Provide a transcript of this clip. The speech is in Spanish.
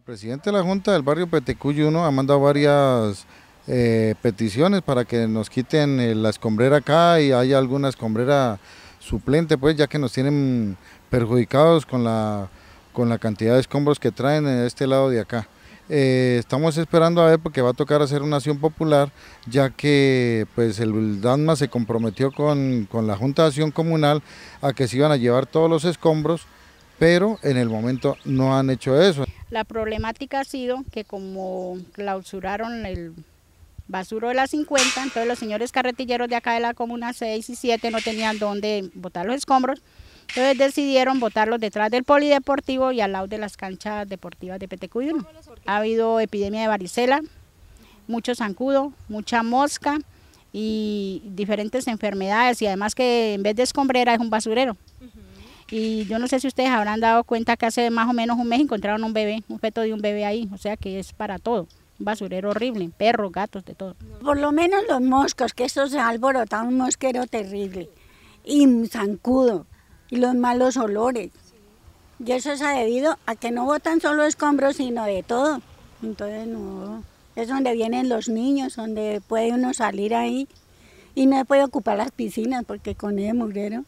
El presidente de la Junta del barrio Petecuyuno ha mandado varias eh, peticiones para que nos quiten eh, la escombrera acá y haya alguna escombrera suplente, pues ya que nos tienen perjudicados con la, con la cantidad de escombros que traen en este lado de acá. Eh, estamos esperando a ver porque va a tocar hacer una acción popular, ya que pues el DANMA se comprometió con, con la Junta de Acción Comunal a que se iban a llevar todos los escombros pero en el momento no han hecho eso. La problemática ha sido que como clausuraron el basuro de las 50, entonces los señores carretilleros de acá de la comuna 6 y 7 no tenían dónde botar los escombros, entonces decidieron botarlos detrás del polideportivo y al lado de las canchas deportivas de Petecuyuno. Ha habido epidemia de varicela, mucho zancudo, mucha mosca y diferentes enfermedades y además que en vez de escombrera es un basurero. Y yo no sé si ustedes habrán dado cuenta que hace más o menos un mes encontraron un bebé, un feto de un bebé ahí, o sea que es para todo un basurero horrible, perros, gatos, de todo. Por lo menos los moscos, que eso se ha un mosquero terrible. Y zancudo, y los malos olores. Y eso es debido a que no botan solo escombros, sino de todo. Entonces, no. Es donde vienen los niños, donde puede uno salir ahí. Y no puede ocupar las piscinas, porque con ese mugrero.